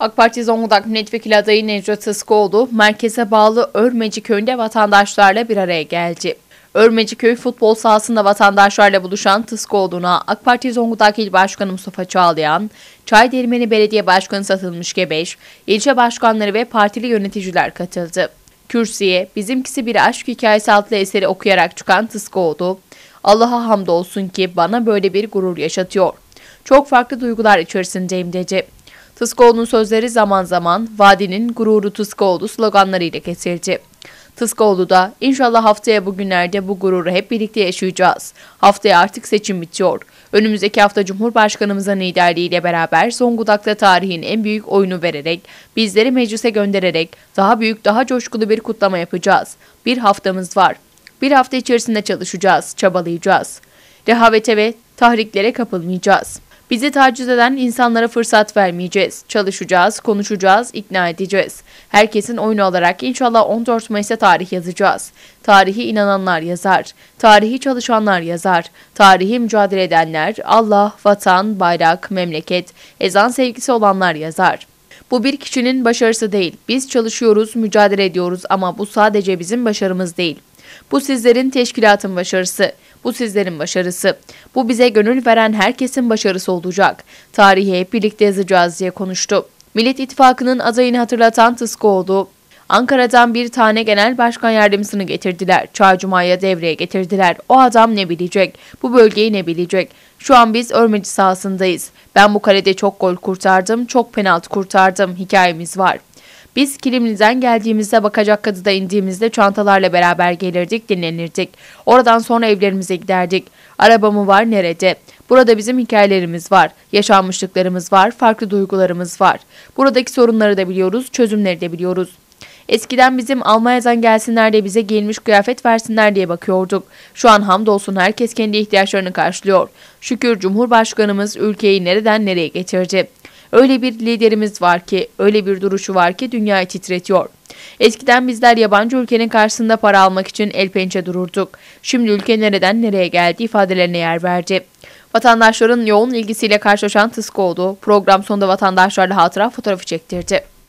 AK Parti Zonguldak Milletvekili adayı Necdet Sıskoğlu, merkeze bağlı Örmeci köyünde vatandaşlarla bir araya geldi. Örmeci köy futbol sahasında vatandaşlarla buluşan Tıskoğlu'na AK Parti Zonguldak İl Başkanı Mustafa Çağlayan, Çaydirmeni Belediye Başkanı Satılmış Gebeş, ilçe başkanları ve partili yöneticiler katıldı. Kürsüye Bizimkisi Bir Aşk Hikayesi adlı eseri okuyarak çıkan Tıskoğlu, Allah'a hamdolsun ki bana böyle bir gurur yaşatıyor. Çok farklı duygular içerisindeyim dedi. Tıskoğlu'nun sözleri zaman zaman vadinin gururu Tıskoğlu sloganlarıyla kesildi. Tıskoğlu da inşallah haftaya bugünlerde bu gururu hep birlikte yaşayacağız. Haftaya artık seçim bitiyor. Önümüzdeki hafta Cumhurbaşkanımızın liderliğiyle beraber Zonguldak'ta tarihin en büyük oyunu vererek, bizleri meclise göndererek daha büyük, daha coşkulu bir kutlama yapacağız. Bir haftamız var. Bir hafta içerisinde çalışacağız, çabalayacağız. Rehavete ve tahriklere kapılmayacağız.'' Bizi taciz eden insanlara fırsat vermeyeceğiz. Çalışacağız, konuşacağız, ikna edeceğiz. Herkesin oyunu olarak inşallah 14 Mayıs'a tarih yazacağız. Tarihi inananlar yazar, tarihi çalışanlar yazar, tarihi mücadele edenler, Allah, vatan, bayrak, memleket, ezan sevgisi olanlar yazar. Bu bir kişinin başarısı değil. Biz çalışıyoruz, mücadele ediyoruz ama bu sadece bizim başarımız değil. Bu sizlerin teşkilatın başarısı. Bu sizlerin başarısı. Bu bize gönül veren herkesin başarısı olacak. Tarihi hep birlikte yazacağız diye konuştu. Millet İttifakı'nın adayını hatırlatan Tıskoğlu, Ankara'dan bir tane genel başkan yardımcısını getirdiler. Çağcuma'ya devreye getirdiler. O adam ne bilecek? Bu bölgeyi ne bilecek? Şu an biz örmeci sahasındayız. Ben bu kalede çok gol kurtardım, çok penaltı kurtardım. Hikayemiz var.'' Biz Kilimli'den geldiğimizde Bakacakkadı'da indiğimizde çantalarla beraber gelirdik, dinlenirdik. Oradan sonra evlerimize giderdik. Arabamı var nerede? Burada bizim hikayelerimiz var, yaşanmışlıklarımız var, farklı duygularımız var. Buradaki sorunları da biliyoruz, çözümleri de biliyoruz. Eskiden bizim Almanya'dan gelsinler diye bize giyinmiş kıyafet versinler diye bakıyorduk. Şu an hamdolsun herkes kendi ihtiyaçlarını karşılıyor. Şükür Cumhurbaşkanımız ülkeyi nereden nereye getirdi. Öyle bir liderimiz var ki, öyle bir duruşu var ki dünyayı titretiyor. Eskiden bizler yabancı ülkenin karşısında para almak için el pençe dururduk. Şimdi ülke nereden nereye geldi ifadelerine yer verdi. Vatandaşların yoğun ilgisiyle karşılaşan Tıskoğlu, program sonunda vatandaşlarla hatıra fotoğrafı çektirdi.